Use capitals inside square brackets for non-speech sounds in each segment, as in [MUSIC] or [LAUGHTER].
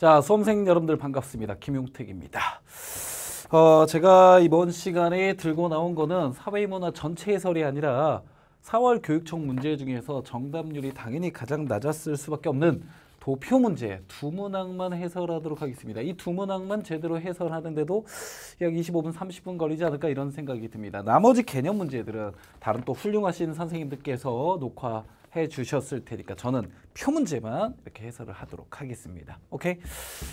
자, 수험생 여러분들 반갑습니다. 김용택입니다. 어, 제가 이번 시간에 들고 나온 거는 사회문화 전체 해설이 아니라 4월 교육청 문제 중에서 정답률이 당연히 가장 낮았을 수밖에 없는 도표 문제 두 문항만 해설하도록 하겠습니다. 이 두 문항만 제대로 해설하는데도 약 25분, 30분 걸리지 않을까 이런 생각이 듭니다. 나머지 개념 문제들은 다른 또 훌륭하신 선생님들께서 녹화 해 주셨을 테니까 저는 표 문제만 이렇게 해설을 하도록 하겠습니다. 오케이?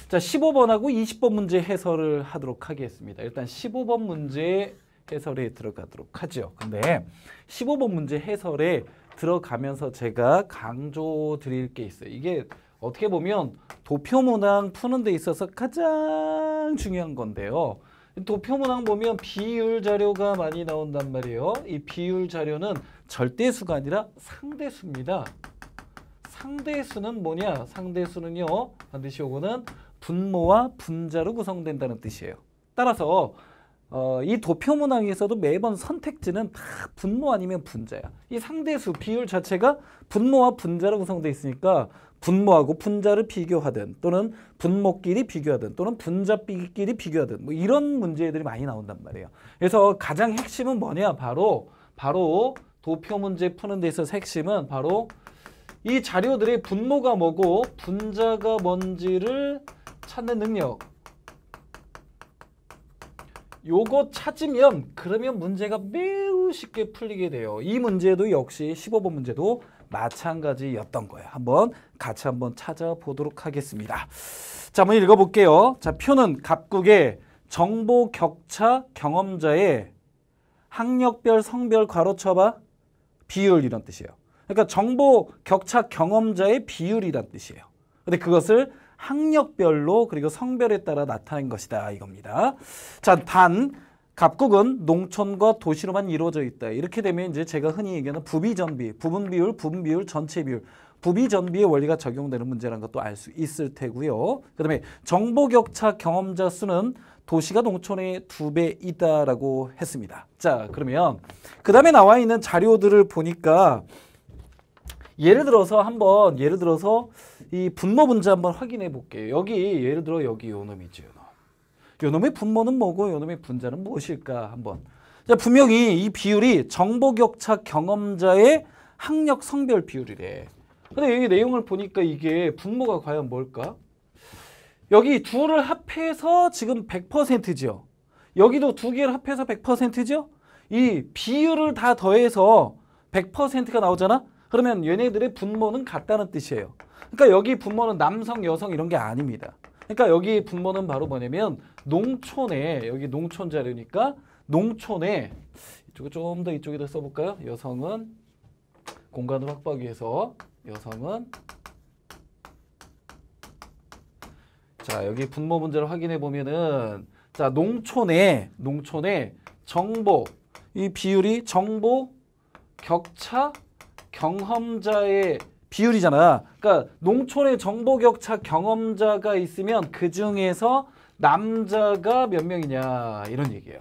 자, 15번하고 20번 문제 해설을 하도록 하겠습니다. 일단 15번 문제 해설에 들어가도록 하죠. 근데 15번 문제 해설에 들어가면서 제가 강조 드릴 게 있어요. 이게 어떻게 보면 도표 문항 푸는 데 있어서 가장 중요한 건데요. 도표문항 보면 비율 자료가 많이 나온단 말이에요. 이 비율 자료는 절대수가 아니라 상대수입니다. 상대수는 뭐냐? 상대수는요. 반드시 요거는 분모와 분자로 구성된다는 뜻이에요. 따라서 어, 이 도표 문항에서도 매번 선택지는 다 분모 아니면 분자야. 이 상대수 비율 자체가 분모와 분자로 구성되어 있으니까 분모하고 분자를 비교하든 또는 분모끼리 비교하든 또는 분자끼리 비교하든 뭐 이런 문제들이 많이 나온단 말이에요. 그래서 가장 핵심은 뭐냐? 바로 바로 도표 문제 푸는 데서 있어 핵심은 바로 이 자료들의 분모가 뭐고 분자가 뭔지를 찾는 능력 요거 찾으면 그러면 문제가 매우 쉽게 풀리게 돼요. 이 문제도 역시 15번 문제도 마찬가지였던 거예요. 한번 같이 한번 찾아보도록 하겠습니다. 자, 한번 읽어볼게요. 자, 표는 각국의 정보 격차 경험자의 학력별 성별 괄호 쳐봐 비율 이런 뜻이에요. 그러니까 정보 격차 경험자의 비율이란 뜻이에요. 근데 그것을 학력별로 그리고 성별에 따라 나타난 것이다 이겁니다. 자, 단 갑국은 농촌과 도시로만 이루어져 있다. 이렇게 되면 이제 제가 흔히 얘기하는 부비전비, 부분 비율, 부분 비율, 전체 비율 부비전비의 원리가 적용되는 문제라는 것도 알 수 있을 테고요. 그 다음에 정보격차 경험자 수는 도시가 농촌의 두배 있다라고 했습니다. 자 그러면 그 다음에 나와 있는 자료들을 보니까 예를 들어서 한번 예를 들어서 이 분모 문제 한번 확인해 볼게요. 여기 예를 들어 여기 요 놈이죠. 요 놈. 요 놈의 분모는 뭐고 요 놈의 분자는 무엇일까 한번. 자, 분명히 이 비율이 정보격차 경험자의 학력 성별 비율이래. 근데 여기 내용을 보니까 이게 분모가 과연 뭘까? 여기 둘을 합해서 지금 100%죠. 여기도 두 개를 합해서 100%죠. 이 비율을 다 더해서 100%가 나오잖아. 그러면 얘네들의 분모는 같다는 뜻이에요. 그러니까 여기 분모는 남성, 여성 이런 게 아닙니다. 그러니까 여기 분모는 바로 뭐냐면 농촌에 여기 농촌 자료니까 농촌에 이쪽을 좀더 이쪽에다 써볼까요? 여성은 공간을 확보하기 위해서 여성은 자 여기 분모 문제를 확인해 보면은 자 농촌에 농촌에 정보 이 비율이 정보 격차 경험자의 비율이잖아. 그러니까 농촌의 정보 격차 경험자가 있으면 그 중에서 남자가 몇 명이냐 이런 얘기예요.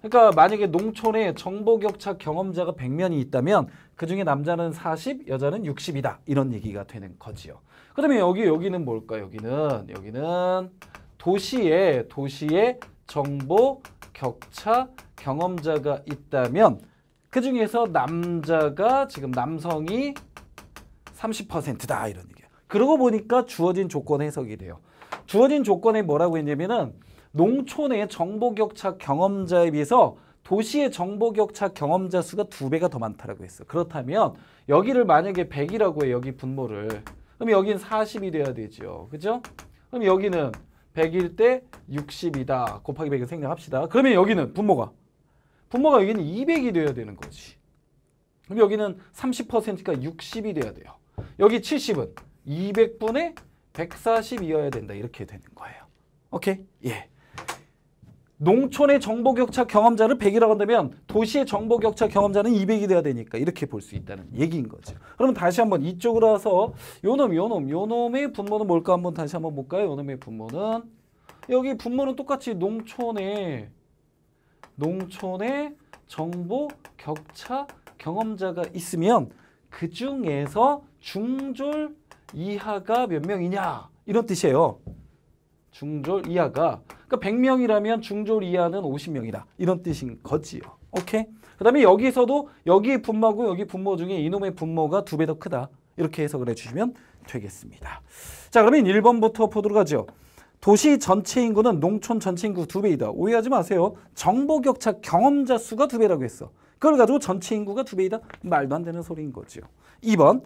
그러니까 만약에 농촌에 정보 격차 경험자가 100명이 있다면 그중에 남자는 40, 여자는 60이다. 이런 얘기가 되는 거지요. 그다음에 여기 여기는 뭘까? 여기는 여기는 도시에 도시에 정보 격차 경험자가 있다면 그 중에서 남자가 지금 남성이 30%다 이런 얘기예 그러고 보니까 주어진 조건 해석이래요. 주어진 조건에 뭐라고 했냐면은 농촌의 정보 격차 경험자에 비해서 도시의 정보 격차 경험자 수가 두 배가 더 많다라고 했어. 그렇다면 여기를 만약에 100이라고 해 여기 분모를. 그럼 여기 40이 돼야 되죠. 그죠? 그럼 여기는 100일 때 60이다. 곱하기 100을 생략합시다. 그러면 여기는 분모가 부모가 여기는 200이 돼야 되는 거지. 그럼 여기는 30%가 60이 돼야 돼요. 여기 70은 200분의 140이어야 된다. 이렇게 되는 거예요. 오케이? 예. 농촌의 정보격차 경험자를 100이라고 한다면 도시의 정보격차 경험자는 200이 돼야 되니까 이렇게 볼 수 있다는 얘기인 거죠. 그러면 다시 한번 이쪽으로 와서 요놈 요놈 요놈의 분모는 뭘까 한번 다시 한번 볼까요? 요놈의 분모는 여기 분모는 똑같이 농촌의 농촌에 정보 격차 경험자가 있으면 그 중에서 중졸 이하가 몇 명이냐 이런 뜻이에요. 중졸 이하가 그러니까 100명이라면 중졸 이하는 50명이다. 이런 뜻인 거지요. 오케이? 그 다음에 여기서도 여기 분모고 여기 분모 중에 이놈의 분모가 두 배 더 크다. 이렇게 해석을 해주시면 되겠습니다. 자 그러면 1번부터 보도록 하죠. 도시 전체 인구는 농촌 전체 인구 두배이다 오해하지 마세요. 정보 격차 경험자 수가 두배라고 했어. 그걸 가지고 전체 인구가 두배이다 말도 안 되는 소리인 거지요. 2번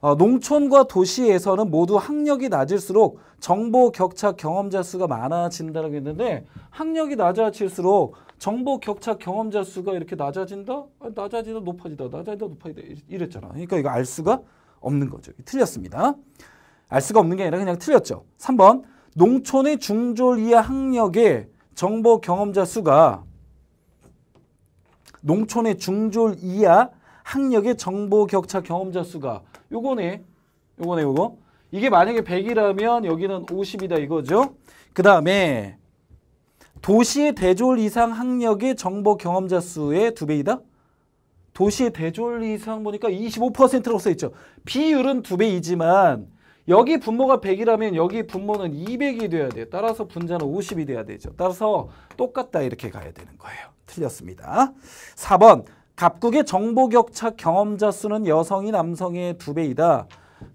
어, 농촌과 도시에서는 모두 학력이 낮을수록 정보 격차 경험자 수가 많아진다라고 했는데 학력이 낮아질수록 정보 격차 경험자 수가 이렇게 낮아진다? 아, 낮아지다 높아지다 낮아지다 높아지다 이랬잖아. 그러니까 이거 알 수가 없는 거죠. 틀렸습니다. 알 수가 없는 게 아니라 그냥 틀렸죠. 3번 농촌의 중졸 이하 학력의 정보 경험자 수가 농촌의 중졸 이하 학력의 정보 격차 경험자 수가 요거네. 요거네 요거. 이게 만약에 100이라면 여기는 50이다 이거죠. 그 다음에 도시의 대졸 이상 학력의 정보 경험자 수의 두 배이다. 도시의 대졸 이상 보니까 25%라고 써있죠. 비율은 두 배이지만 여기 분모가 100이라면 여기 분모는 200이 돼야 돼요. 따라서 분자는 50이 돼야 되죠. 따라서 똑같다 이렇게 가야 되는 거예요. 틀렸습니다. 4번 갑국의 정보 격차 경험자 수는 여성이 남성의 두배이다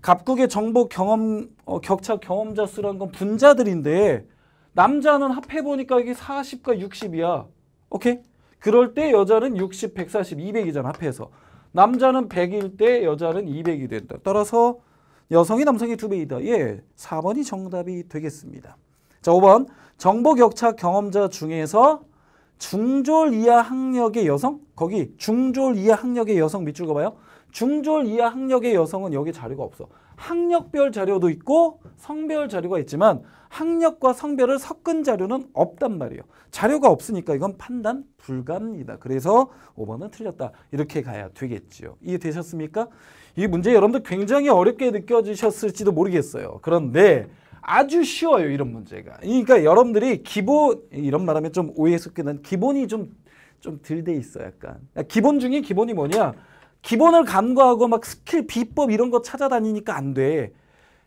갑국의 정보 경험 어, 격차 경험자 수란건 분자들인데 남자는 합해보니까 이게 40과 60이야. 오케이? 그럴 때 여자는 60, 140, 200이잖아 합해서. 남자는 100일 때 여자는 200이 된다. 따라서 여성이 남성이두 배이다. 예, 4번이 정답이 되겠습니다. 자, 5번 정보 격차 경험자 중에서 중졸 이하 학력의 여성 거기 중졸 이하 학력의 여성 밑줄 그봐요 중졸 이하 학력의 여성은 여기 자료가 없어. 학력별 자료도 있고 성별 자료가 있지만 학력과 성별을 섞은 자료는 없단 말이에요. 자료가 없으니까 이건 판단 불가입니다. 그래서 5번은 틀렸다. 이렇게 가야 되겠지요. 이해되셨습니까? 이 문제 여러분들 굉장히 어렵게 느껴지셨을지도 모르겠어요. 그런데 아주 쉬워요. 이런 문제가. 그러니까 여러분들이 기본 이런 말하면 좀 오해 스럽게는 기본이 좀좀덜 돼 있어 약간. 기본 중에 기본이 뭐냐? 기본을 간과하고 막 스킬, 비법 이런 거 찾아다니니까 안 돼.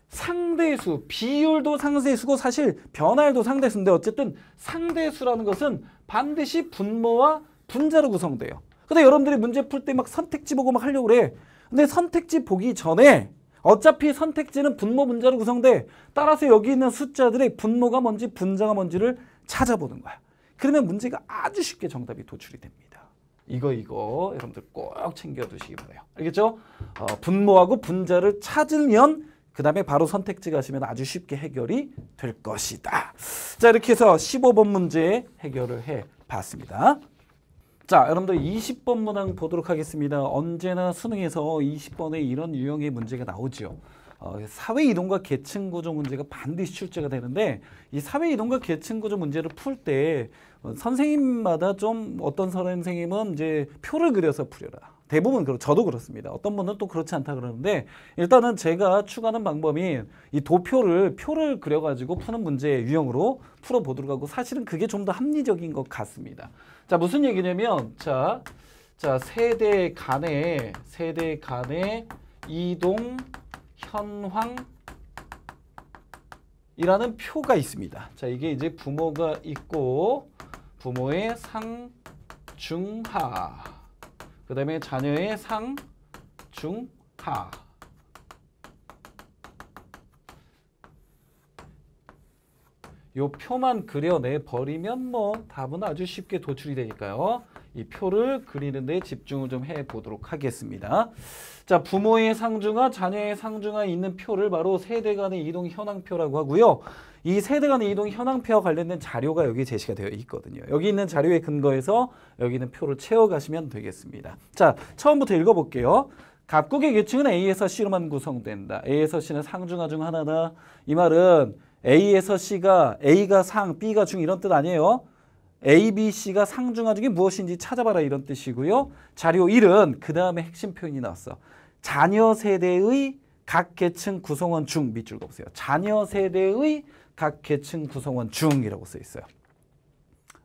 상대수, 비율도 상대수고 사실 변화율도 상대수인데 어쨌든 상대수라는 것은 반드시 분모와 분자로 구성돼요. 근데 여러분들이 문제 풀 때 막 선택지 보고 막 하려고 그래. 근데 선택지 보기 전에 어차피 선택지는 분모 분자로 구성돼. 따라서 여기 있는 숫자들의 분모가 뭔지 분자가 뭔지를 찾아보는 거야. 그러면 문제가 아주 쉽게 정답이 도출이 됩니다. 이거 이거 여러분들 꼭 챙겨두시기 바래요. 알겠죠? 어, 분모하고 분자를 찾으면 그 다음에 바로 선택지 가시면 아주 쉽게 해결이 될 것이다. 자 이렇게 해서 15번 문제 해결을 해봤습니다. 자 여러분들 20번 문항 보도록 하겠습니다. 언제나 수능에서 20번에 이런 유형의 문제가 나오죠 어, 사회 이동과 계층 구조 문제가 반드시 출제가 되는데 이 사회 이동과 계층 구조 문제를 풀때 어, 선생님마다 좀 어떤 선생님은 이제 표를 그려서 풀려라. 대부분 그렇 저도 그렇습니다. 어떤 분은 또 그렇지 않다 그러는데 일단은 제가 추구하는 방법이 이 도표를 표를 그려가지고 푸는 문제 의 유형으로 풀어보도록 하고 사실은 그게 좀 더 합리적인 것 같습니다. 자 무슨 얘기냐면 자, 자 세대 간의 세대 간의 이동 천황이라는 표가 있습니다. 자, 이게 이제 부모가 있고 부모의 상, 중, 하. 그 다음에 자녀의 상, 중, 하. 요 표만 그려내 버리면 뭐 답은 아주 쉽게 도출이 되니까요. 이 표를 그리는데 집중을 좀 해보도록 하겠습니다. 자, 부모의 상중하, 자녀의 상중하 있는 표를 바로 세대 간의 이동 현황표라고 하고요. 이 세대 간의 이동 현황표와 관련된 자료가 여기 제시가 되어 있거든요. 여기 있는 자료에 근거해서 여기 있는 표를 채워가시면 되겠습니다. 자, 처음부터 읽어볼게요. 각국의 계층은 A에서 C로만 구성된다. A에서 C는 상중하 중 하나다. 이 말은 A에서 C가 A가 상, B가 중 이런 뜻 아니에요. A, B, C가 상중하 중에 무엇인지 찾아봐라 이런 뜻이고요. 자료 1은 그 다음에 핵심 표현이 나왔어. 자녀 세대의 각 계층 구성원 중 밑줄 보세요. 자녀 세대의 각 계층 구성원 중이라고 써 있어요.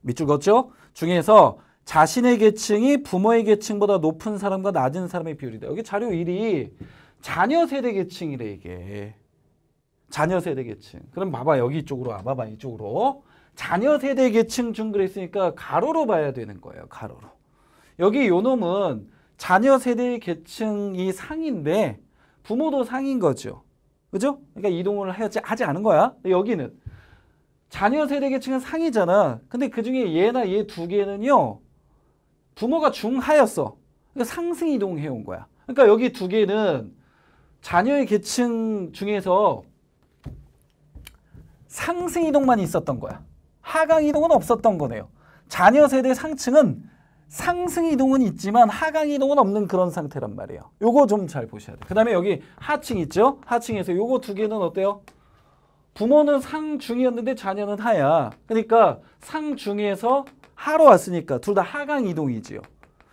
밑줄 걷죠? 중에서 자신의 계층이 부모의 계층보다 높은 사람과 낮은 사람의 비율이다. 여기 자료 1이 자녀 세대 계층이래 이게. 자녀 세대 계층. 그럼 봐봐 여기 이쪽으로 와봐봐 아, 이쪽으로. 자녀 세대 계층 중 그랬으니까 가로로 봐야 되는 거예요. 가로로. 여기 요 놈은 자녀 세대 계층이 상인데 부모도 상인 거죠. 그죠? 그러니까 이동을 하지, 하지 않은 거야. 여기는. 자녀 세대 계층은 상이잖아. 근데 그 중에 얘나 얘 두 개는요. 부모가 중하였어. 그러니까 상승 이동해 온 거야. 그러니까 여기 두 개는 자녀의 계층 중에서 상승 이동만 있었던 거야. 하강 이동은 없었던 거네요. 자녀 세대 상층은 상승 이동은 있지만 하강 이동은 없는 그런 상태란 말이에요. 요거 좀 잘 보셔야 돼요. 그 다음에 여기 하층 있죠? 하층에서 요거 두 개는 어때요? 부모는 상중이었는데 자녀는 하야. 그러니까 상중에서 하로 왔으니까 둘 다 하강 이동이지요.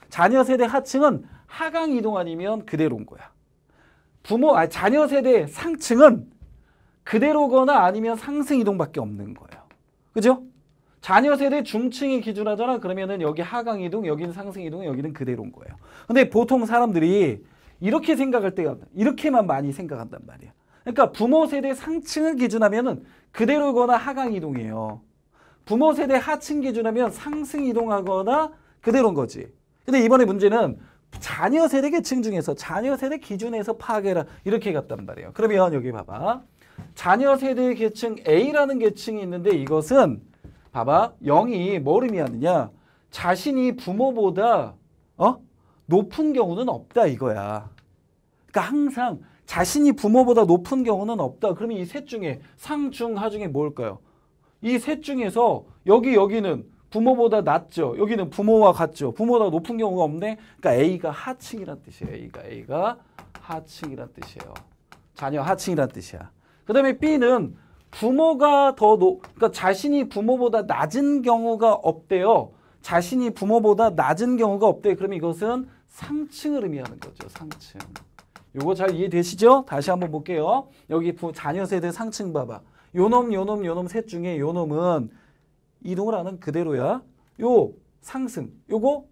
자녀 세대 하층은 하강 이동 아니면 그대로인 거야. 부모, 아니 자녀 세대 상층은 그대로거나 아니면 상승 이동밖에 없는 거야 그죠? 자녀 세대 중층이 기준하잖아. 그러면은 여기 하강 이동, 여기는 상승 이동, 여기는 그대로인 거예요. 근데 보통 사람들이 이렇게 생각할 때가 이렇게만 많이 생각한단 말이야. 그러니까 부모 세대 상층을 기준하면은 그대로거나 하강 이동이에요. 부모 세대 하층 기준하면 상승 이동하거나 그대로인 거지. 근데 이번에 문제는 자녀 세대 계층 중에서 자녀 세대 기준에서 파악해라 이렇게 갔단 말이에요. 그러면 여기 봐봐. 자녀 세대 계층 A라는 계층이 있는데 이것은 봐봐 0이 뭘 의미하느냐 자신이 부모보다 어? 높은 경우는 없다 이거야. 그러니까 항상 자신이 부모보다 높은 경우는 없다. 그러면 이 셋 중에 상중 하중에 뭘까요? 이 셋 중에서 여기 여기는 부모보다 낮죠. 여기는 부모와 같죠. 부모보다 높은 경우가 없네. 그러니까 A가 하층이란 뜻이에요. A가 A가 하층이란 뜻이에요. 자녀 하층이란 뜻이야. 그 다음에 B는 부모가 더 높, 그러니까 자신이 부모보다 낮은 경우가 없대요. 자신이 부모보다 낮은 경우가 없대. 요 그럼 이것은 상층을 의미하는 거죠. 상층. 요거 잘 이해되시죠? 다시 한번 볼게요. 여기 부, 자녀 세대 상층 봐봐. 요놈, 요놈, 요놈 셋 중에 요놈은 이동을 하는 그대로야. 요 상승. 요거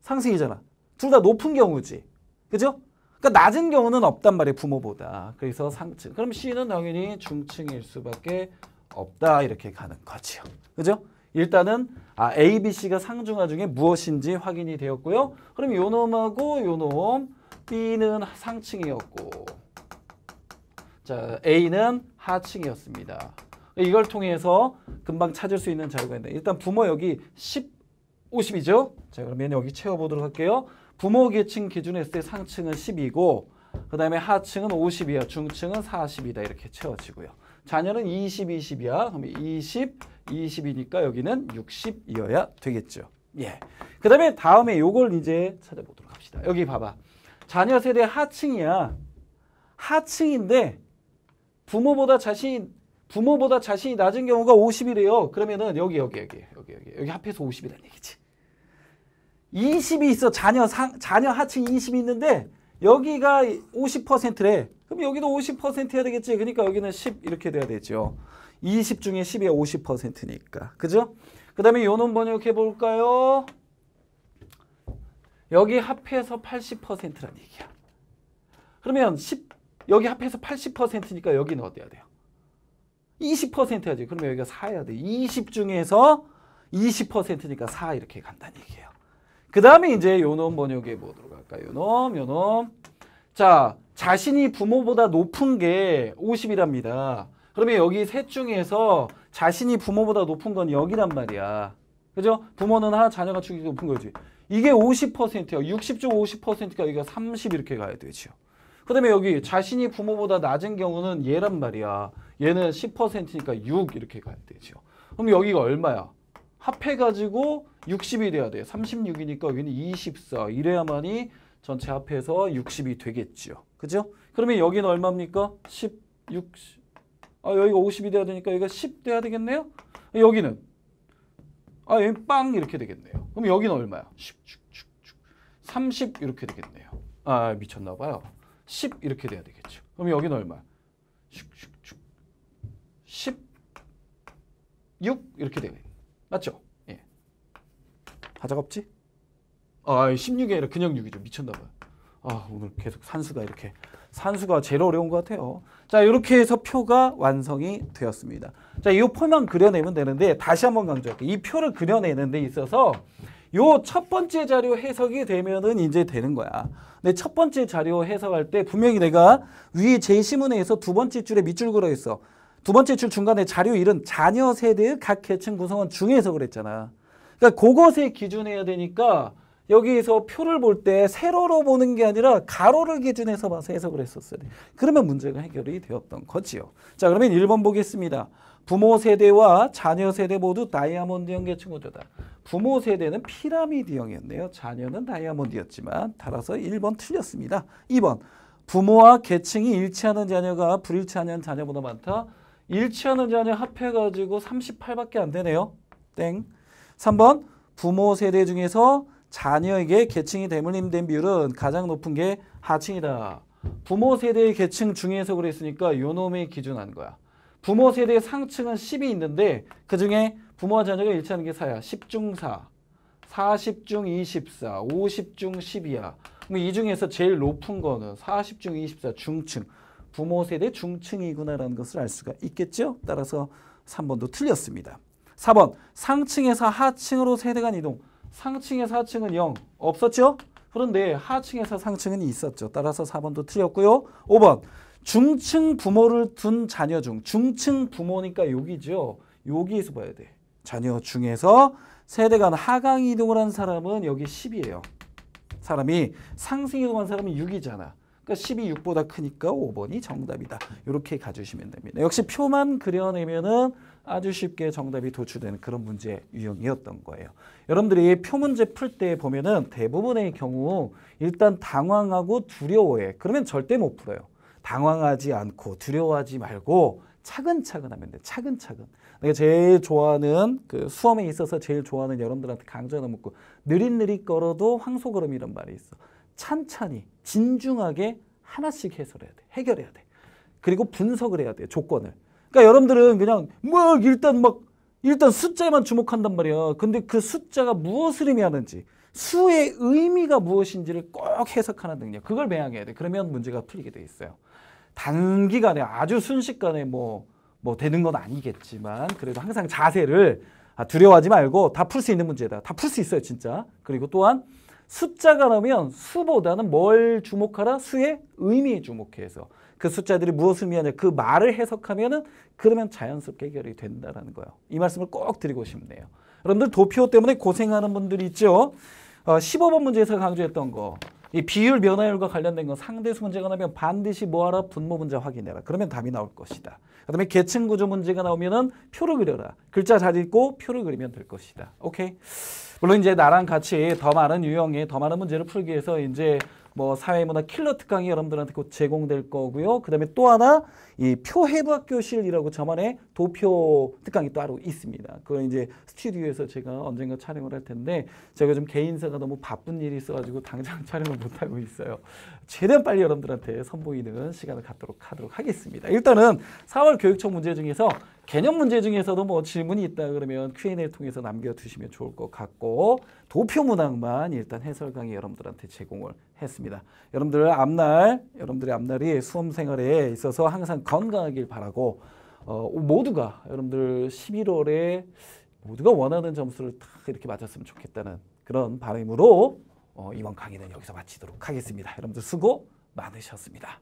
상승이잖아. 둘 다 높은 경우지. 그죠? 그러니까 낮은 경우는 없단 말이에요. 부모보다. 그래서 상층. 그럼 C는 당연히 중층일 수밖에 없다. 이렇게 가는 거지요. 그죠? 일단은 아, A, B, C가 상중하 중에 무엇인지 확인이 되었고요. 그럼 요 놈하고 요 놈, B는 상층이었고 자 A는 하층이었습니다. 이걸 통해서 금방 찾을 수 있는 자료가 있는데 일단 부모 여기 10, 50이죠? 자 그러면 여기 채워보도록 할게요. 부모 계층 기준에을때 상층은 10이고 그 다음에 하층은 50이야. 중층은 40이다. 이렇게 채워지고요. 자녀는 20, 20이야. 그럼 20, 20이니까 여기는 60이어야 되겠죠. 예. 그 다음에 다음에 요걸 이제 찾아보도록 합시다. 여기 봐봐. 자녀 세대 하층이야. 하층인데 부모보다 자신이 부모보다 자신이 낮은 경우가 50이래요. 그러면은 여기 여기 여기 여기 여기 여기 합해서 50이라는 얘기지. 20이 있어. 자녀 상, 자녀 하층 20이 있는데 여기가 50%래. 그럼 여기도 50% 해야 되겠지. 그러니까 여기는 10 이렇게 돼야 되죠. 20 중에 1 0에 50%니까. 그죠? 그 다음에 요놈 번역해 볼까요? 여기 합해서 80%란 얘기야. 그러면 10, 여기 합해서 80%니까 여기는 어때야 돼요? 20% 해야지. 그러면 여기가 4해야 돼. 20 중에서 20%니까 4 이렇게 간다는 얘기예요. 그 다음에 이제 요놈 번역에 보도록 할까요? 뭐 요놈, 요놈. 자, 자신이 부모보다 높은 게 50이랍니다. 그러면 여기 셋 중에서 자신이 부모보다 높은 건 여기란 말이야. 그죠? 부모는 하나, 자녀가 축이 높은 거지. 이게 50%야. 60조 50%가 여기가 30 이렇게 가야 되지요. 그 다음에 여기 자신이 부모보다 낮은 경우는 얘란 말이야. 얘는 10%니까 6 이렇게 가야 되지요. 그럼 여기가 얼마야? 합해가지고 60이 돼야 돼. 36이니까 여기는 24. 이래야만이 전체 합해서 60이 되겠죠 그죠? 그러면 여기는 얼마입니까? 10, 60. 아, 여기가 50이 돼야 되니까 여기가 10 돼야 되겠네요? 여기는? 아, 여기 빵 이렇게 되겠네요. 그럼 여기는 얼마야? 10, 30 이렇게 되겠네요. 아, 미쳤나 봐요. 10 이렇게 돼야 되겠죠. 그럼 여기는 얼마? 야 10, 6 이렇게 되겠네요. 맞죠? 예. 하자가 없지? 아, 16이 아니라 그냥 6이죠. 미쳤나봐요. 아, 오늘 계속 산수가 이렇게. 산수가 제일 어려운 것 같아요. 자, 이렇게 해서 표가 완성이 되었습니다. 자, 이 표만 그려내면 되는데, 다시 한번 강조할게요. 이 표를 그려내는 데 있어서, 요첫 번째 자료 해석이 되면은 이제 되는 거야. 근데 첫 번째 자료 해석할 때 분명히 내가 위에 제시문에서 두 번째 줄에 밑줄 그어 있어. 두 번째 줄 중간에 자료 1은 자녀 세대의 각 계층 구성원 중에서 그랬잖아. 그러니까 그것에 기준해야 되니까 여기에서 표를 볼 때 세로로 보는 게 아니라 가로를 기준해서 봐서 해석을 했었어요. 그러면 문제가 해결이 되었던 거지요. 자 그러면 1번 보겠습니다. 부모 세대와 자녀 세대 모두 다이아몬드형 계층 구조다. 부모 세대는 피라미드형이었네요. 자녀는 다이아몬드였지만 따라서 1번 틀렸습니다. 2번 부모와 계층이 일치하는 자녀가 불일치하는 자녀보다 많다. 일치하는 자녀 합해가지고 38밖에 안 되네요. 땡. 3번 부모 세대 중에서 자녀에게 계층이 대물림된 비율은 가장 높은 게 하층이다. 부모 세대의 계층 중에서 그랬으니까 요 놈의 기준한 거야. 부모 세대의 상층은 10이 있는데 그중에 부모와 자녀가 일치하는 게 4야. 10중 4, 40중 24, 50중 10이야. 이 중에서 제일 높은 거는 40중 24 중층. 부모 세대 중층이구나라는 것을 알 수가 있겠죠. 따라서 3번도 틀렸습니다. 4번 상층에서 하층으로 세대 간 이동. 상층에서 하층은 0 없었죠? 그런데 하층에서 상층은 있었죠. 따라서 4번도 틀렸고요. 5번 중층 부모를 둔 자녀 중 중층 부모니까 여기죠. 여기에서 봐야 돼. 자녀 중에서 세대 간 하강 이동을 한 사람은 여기 10이에요. 사람이 상승 이동한 사람이 6이잖아. 그러니까 1 2 6보다 크니까 5번이 정답이다. 이렇게 가주시면 됩니다. 역시 표만 그려내면은 아주 쉽게 정답이 도출되는 그런 문제 유형이었던 거예요. 여러분들이 표 문제 풀 때 보면은 대부분의 경우 일단 당황하고 두려워해. 그러면 절대 못 풀어요. 당황하지 않고 두려워하지 말고 차근차근 하면 돼. 차근차근. 내가 제일 좋아하는 그 수험에 있어서 제일 좋아하는 여러분들한테 강조 하나 고 느릿느릿 걸어도 황소걸음이란 말이 있어. 찬찬히 진중하게 하나씩 해설해야 돼. 해결해야 돼. 그리고 분석을 해야 돼. 조건을. 그러니까 여러분들은 그냥 막 일단 막 일단 숫자에만 주목한단 말이야. 근데 그 숫자가 무엇을 의미하는지 수의 의미가 무엇인지를 꼭 해석하는 능력. 그걸 매양해야 돼. 그러면 문제가 풀리게 돼 있어요. 단기간에 아주 순식간에 뭐뭐 뭐 되는 건 아니겠지만 그래도 항상 자세를 아, 두려워하지 말고 다 풀 수 있는 문제다. 다 풀 수 있어요 진짜. 그리고 또한 숫자가 나오면 수보다는 뭘 주목하라? 수의 의미에 주목해서 그 숫자들이 무엇을 의미하냐 그 말을 해석하면 은 그러면 자연스럽게 해결이 된다는 거예요. 이 말씀을 꼭 드리고 싶네요. 여러분들 도표 때문에 고생하는 분들이 있죠. 어, 15번 문제에서 강조했던 거. 이 비율 변화율과 관련된 건 상대수 문제가 나면 오 반드시 뭐하라? 분모 문제 확인해라. 그러면 답이 나올 것이다. 그 다음에 계층 구조 문제가 나오면 은 표를 그려라. 글자 잘 읽고 표를 그리면 될 것이다. 오케이. 물론 이제 나랑 같이 더 많은 유형의 더 많은 문제를 풀기 위해서 이제 뭐 사회문화 킬러 특강이 여러분들한테 곧 제공될 거고요. 그다음에 또 하나 이 표해부학 교실이라고 저만의 도표 특강이 따로 있습니다. 그건 이제 스튜디오에서 제가 언젠가 촬영을 할 텐데 제가 요즘 개인사가 너무 바쁜 일이 있어가지고 당장 [LAUGHS] 촬영을 못 하고 있어요. 최대한 빨리 여러분들한테 선보이는 시간을 갖도록 하도록 하겠습니다. 일단은 4월 교육청 문제 중에서 개념 문제 중에서도 뭐 질문이 있다 그러면 Q&A를 통해서 남겨두시면 좋을 것 같고 도표 문항만 일단 해설 강의 여러분들한테 제공을 했습니다. 여러분들 앞날, 여러분들의 앞날이 수험 생활에 있어서 항상 건강하길 바라고 어, 모두가 여러분들 11월에 모두가 원하는 점수를 다 이렇게 맞았으면 좋겠다는 그런 바람으로 어, 이번 강의는 여기서 마치도록 하겠습니다. 여러분들 수고 많으셨습니다.